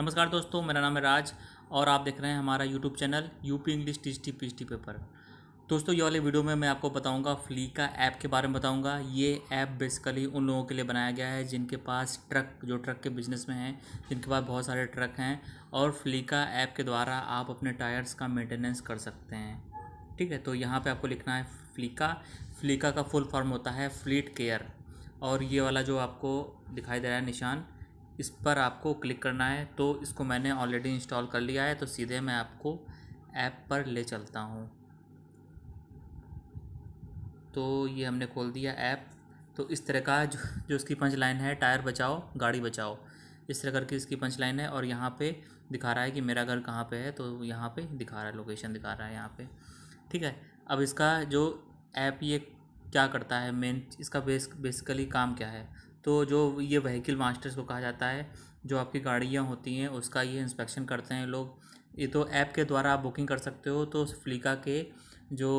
नमस्कार दोस्तों मेरा नाम है राज और आप देख रहे हैं हमारा YouTube channel UP English T T P T paper दोस्तों ये वाले वीडियो में मैं आपको बताऊंगा फ्ली का ऐप के बारे में बताऊंगा ये ऐप बेसिकली उन लोगों के लिए बनाया गया है जिनके पास ट्रक जो ट्रक के बिजनेस में हैं जिनके पास बहुत सारे ट्रक हैं और फ्ली का ऐप के द्वारा आप अपने टायर्स का मेंटेनेंस कर सकते हैं ठीक है तो यहाँ पर आपको लिखना है फ्लिका फ्लिका का फुल फॉर्म होता है फ्लीट केयर और ये वाला जो आपको दिखाई दे रहा है निशान इस पर आपको क्लिक करना है तो इसको मैंने ऑलरेडी इंस्टॉल कर लिया है तो सीधे मैं आपको ऐप पर ले चलता हूँ तो ये हमने खोल दिया ऐप तो इस तरह का जो जो इसकी पंच लाइन है टायर बचाओ गाड़ी बचाओ इस तरह करके इसकी पंच लाइन है और यहाँ पे दिखा रहा है कि मेरा घर कहाँ पे है तो यहाँ पे दिखा रहा है लोकेशन दिखा रहा है यहाँ पे ठीक है अब इसका जो ऐप ये क्या करता है मेन इसका बेस बेसिकली काम क्या है तो जो ये व्हीकल मास्टर्स को कहा जाता है जो आपकी गाड़ियाँ होती हैं उसका ये इंस्पेक्शन करते हैं लोग ये तो ऐप के द्वारा आप बुकिंग कर सकते हो तो फ्लिका के जो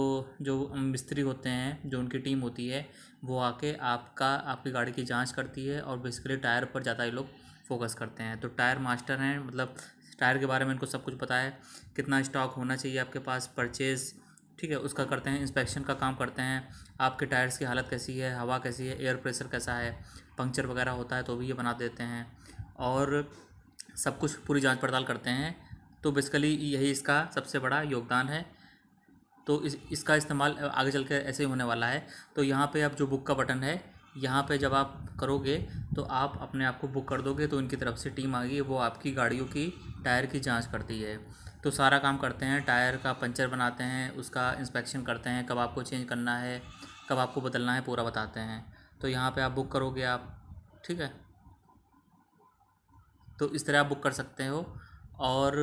जो मिस्त्री होते हैं जो उनकी टीम होती है वो आके आपका आपकी गाड़ी की जांच करती है और बेसिकली टायर पर ज़्यादा ये लोग फोकस करते हैं तो टायर मास्टर हैं मतलब टायर के बारे में इनको सब कुछ पता है कितना स्टॉक होना चाहिए आपके पास परचेज़ ठीक है उसका करते हैं इंस्पेक्शन का काम करते हैं आपके टायर्स की हालत कैसी है हवा कैसी है एयर प्रेशर कैसा है पंक्चर वगैरह होता है तो भी ये बना देते हैं और सब कुछ पूरी जांच पड़ताल करते हैं तो बेसिकली यही इसका सबसे बड़ा योगदान है तो इस इसका इस्तेमाल आगे चल के ऐसे ही होने वाला है तो यहाँ पर अब जो बुक का बटन है यहाँ पर जब आप करोगे तो आप अपने आप को बुक कर दोगे तो इनकी तरफ से टीम आ गई वो आपकी गाड़ियों की टायर की जांच करती है तो सारा काम करते हैं टायर का पंचर बनाते हैं उसका इंस्पेक्शन करते हैं कब आपको चेंज करना है कब आपको बदलना है पूरा बताते हैं तो यहाँ पे आप बुक करोगे आप ठीक है तो इस तरह आप बुक कर सकते हो और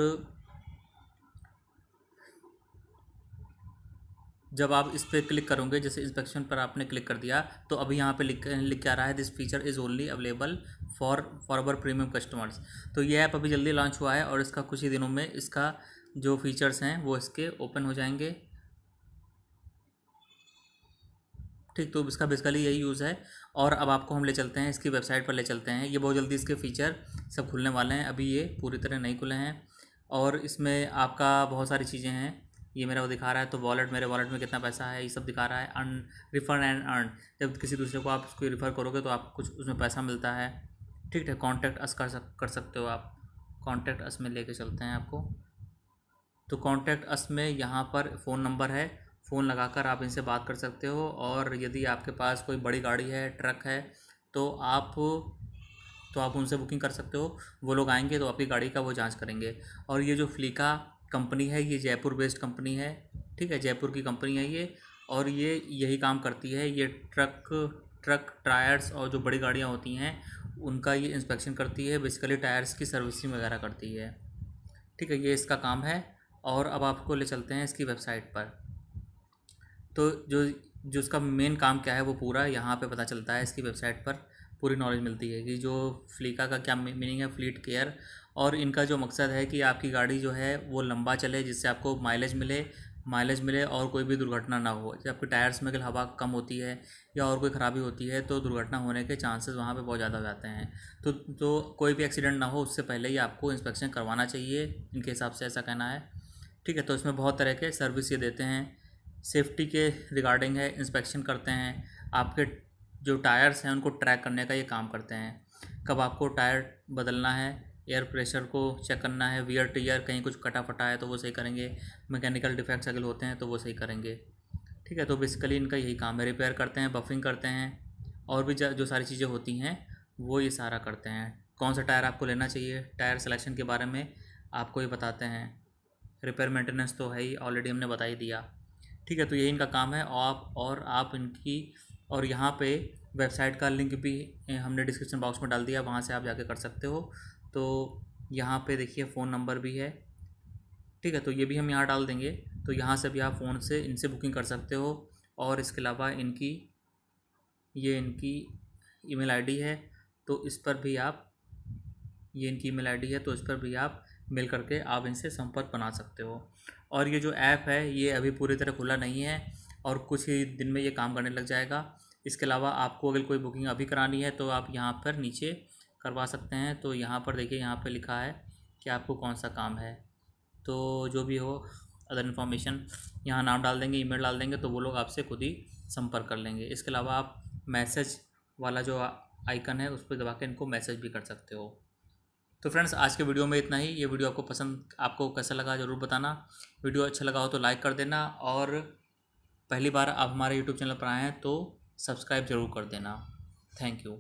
जब आप इस पर क्लिक करोगे जैसे इंस्पेक्शन पर आपने क्लिक कर दिया तो अभी यहाँ पे लिख लिख के आ रहा है this feature is only available for for our premium customers तो ये ऐप अभी जल्दी लॉन्च हुआ है और इसका कुछ ही दिनों में इसका जो फीचर्स हैं वो इसके ओपन हो जाएंगे ठीक तो इसका बेसिकली यही यूज़ है और अब आपको हम ले चलते हैं इसकी वेबसाइट पर ले चलते हैं ये बहुत जल्दी इसके फीचर सब खुलने वाले हैं अभी ये पूरी तरह नहीं खुले हैं और इसमें आपका बहुत सारी चीज़ें हैं ये मेरा वो दिखा रहा है तो वॉलेट मेरे वॉलेट में कितना पैसा है ये सब दिखा रहा है अर्न रिफंड एंड अर्न जब किसी दूसरे को आप उसको रिफ़र करोगे तो आपको कुछ उसमें पैसा मिलता है ठीक है कॉन्टैक्ट अस कर सक कर सकते हो आप कॉन्टैक्ट अस में लेके चलते हैं आपको तो कॉन्टैक्ट अस में यहाँ पर फ़ोन नंबर है फ़ोन लगाकर आप इनसे बात कर सकते हो और यदि आपके पास कोई बड़ी गाड़ी है ट्रक है तो आप तो आप उनसे बुकिंग कर सकते हो वो लोग आएंगे तो आपकी गाड़ी का वो जांच करेंगे और ये जो फ्लिका कंपनी है ये जयपुर बेस्ड कंपनी है ठीक है जयपुर की कंपनी है ये और ये यही काम करती है ये ट्रक ट्रक टायर्स और जो बड़ी गाड़ियाँ होती हैं उनका ये इंस्पेक्शन करती है बेसिकली टायर्स की सर्विसिंग वगैरह करती है ठीक है ये इसका काम है और अब आपको ले चलते हैं इसकी वेबसाइट पर तो जो जो इसका मेन काम क्या है वो पूरा यहाँ पे पता चलता है इसकी वेबसाइट पर पूरी नॉलेज मिलती है कि जो फ्लिका का क्या मीनिंग है फ्लीट केयर और इनका जो मकसद है कि आपकी गाड़ी जो है वो लंबा चले जिससे आपको माइलेज मिले माइलेज मिले और कोई भी दुर्घटना ना हो जब आपके टायर्स में अगर हवा कम होती है या और कोई ख़राबी होती है तो दुर्घटना होने के चांसेस वहाँ पे बहुत ज़्यादा हो जाते हैं तो तो कोई भी एक्सीडेंट ना हो उससे पहले ही आपको इंस्पेक्शन करवाना चाहिए इनके हिसाब से ऐसा कहना है ठीक है तो इसमें बहुत तरह के सर्विस ये देते हैं सेफ्टी के रिगार्डिंग है इंस्पेक्शन करते हैं आपके जो टायर्स हैं उनको ट्रैक करने का ये काम करते हैं कब आपको टायर बदलना है एयर प्रेशर को चेक करना है वियर टीयर कहीं कुछ कटा फटा है तो वो सही करेंगे मैकेनिकल डिफेक्ट्स अगर होते हैं तो वो सही करेंगे ठीक है तो बेसिकली इनका यही काम है रिपेयर करते हैं बफिंग करते हैं और भी जो सारी चीज़ें होती हैं वो ये सारा करते हैं कौन सा टायर आपको लेना चाहिए टायर सिलेक्शन के बारे में आपको ये बताते हैं रिपेयर मेंटेनेंस तो है ही ऑलरेडी हमने बता ही दिया ठीक है तो यही इनका काम है आप और आप इनकी और यहाँ पे वेबसाइट का लिंक भी हमने डिस्क्रिप्शन बॉक्स में डाल दिया वहाँ से आप जाके कर सकते हो तो यहाँ पे देखिए फ़ोन नंबर भी है ठीक है तो ये भी हम यहाँ डाल देंगे तो यहाँ से भी आप फ़ोन से इनसे बुकिंग कर सकते हो और इसके अलावा इनकी ये इनकी ईमेल आईडी है तो इस पर भी आप ये इनकी ईमेल आईडी है तो इस पर भी आप मेल करके आप इनसे संपर्क बना सकते हो और ये जो ऐप है ये अभी पूरी तरह खुला नहीं है और कुछ ही दिन में ये काम करने लग जाएगा इसके अलावा आपको अगर कोई बुकिंग अभी करानी है तो आप यहाँ पर नीचे करवा सकते हैं तो यहाँ पर देखिए यहाँ पर लिखा है कि आपको कौन सा काम है तो जो भी हो अदर इन्फॉर्मेशन यहाँ नाम डाल देंगे ईमेल डाल देंगे तो वो लोग आपसे खुद ही संपर्क कर लेंगे इसके अलावा आप मैसेज वाला जो आइकन है उस पर दबा के इनको मैसेज भी कर सकते हो तो फ्रेंड्स आज के वीडियो में इतना ही ये वीडियो आपको पसंद आपको कैसा लगा ज़रूर बताना वीडियो अच्छा लगा हो तो लाइक कर देना और पहली बार आप हमारे यूट्यूब चैनल पर आए हैं तो सब्सक्राइब ज़रूर कर देना थैंक यू